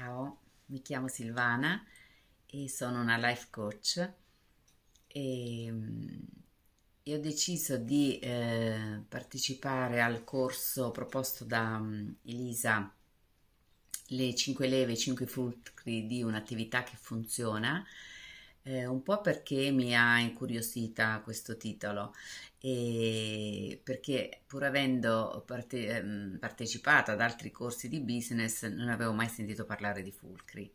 Ciao, mi chiamo Silvana e sono una life coach e, e mm, ho deciso di eh, partecipare al corso proposto da um, Elisa Le 5 leve, 5 fulcri di un'attività che funziona eh, un po' perché mi ha incuriosita questo titolo e perché pur avendo parte, ehm, partecipato ad altri corsi di business non avevo mai sentito parlare di Fulcri.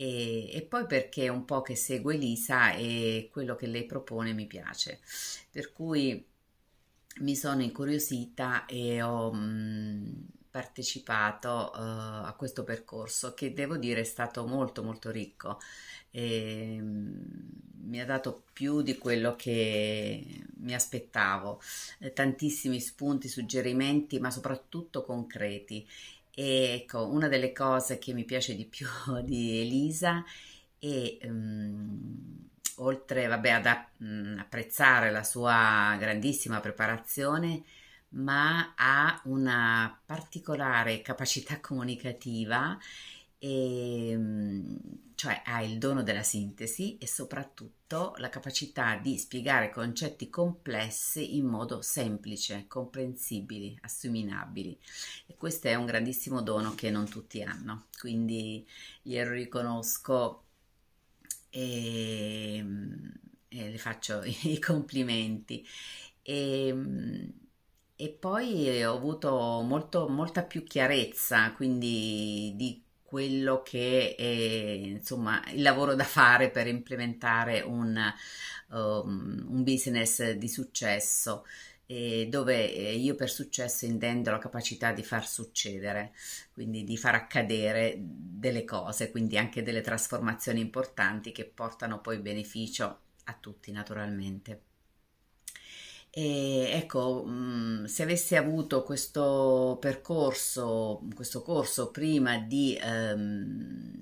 E, e, poi perché un po' che segue Lisa e quello che lei propone mi piace, per cui mi sono incuriosita e ho, mh, mm, partecipato eh, a questo percorso che devo dire è stato molto molto ricco e ehm, mi ha dato più di quello che mi aspettavo, eh, tantissimi spunti, suggerimenti, ma soprattutto concreti. E ecco, una delle cose che mi piace di più di Elisa è um, oltre vabbè, ad mm, apprezzare la sua grandissima preparazione, ma ha una particolare capacità comunicativa e, mm, cioè ha il dono della sintesi e soprattutto la capacità di spiegare concetti complessi in modo semplice, comprensibili, assuminabili. E questo è un grandissimo dono che non tutti hanno, quindi glielo riconosco e, mm, e le faccio i complimenti. E, mm, e poi eh, ho avuto molto, molta più chiarezza, quindi di quello che è insomma il lavoro da fare per implementare un, um, un business di successo dove eh, io per successo intendo la capacità di far succedere, quindi di far accadere delle cose, quindi anche delle trasformazioni importanti che portano poi beneficio a tutti naturalmente. E ecco, mm, se avessi avuto questo percorso, questo corso prima di ehm,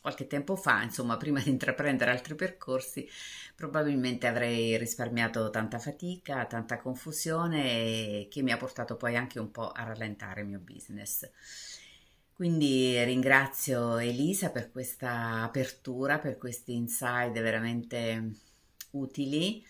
qualche tempo fa, insomma, prima di intraprendere altri percorsi, probabilmente avrei risparmiato tanta fatica, tanta confusione che mi ha portato poi anche un po' a rallentare il mio business. Quindi ringrazio Elisa per questa apertura, per questi inside veramente utili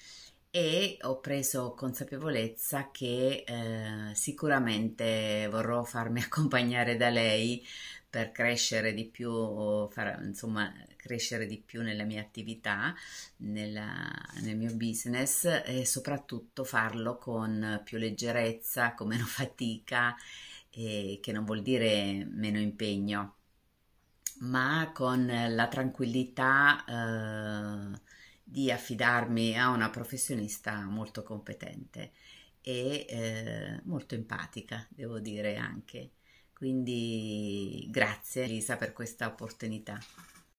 e ho preso consapevolezza che eh, sicuramente vorrò farmi accompagnare da lei per crescere di più, far, insomma, crescere di più nella mia attività, nella, nel mio business e soprattutto farlo con più leggerezza, con meno fatica, eh, che non vuol dire meno impegno, ma con la tranquillità. Eh, di affidarmi a una professionista molto competente e eh, molto empatica, devo dire anche. Quindi grazie Lisa per questa opportunità.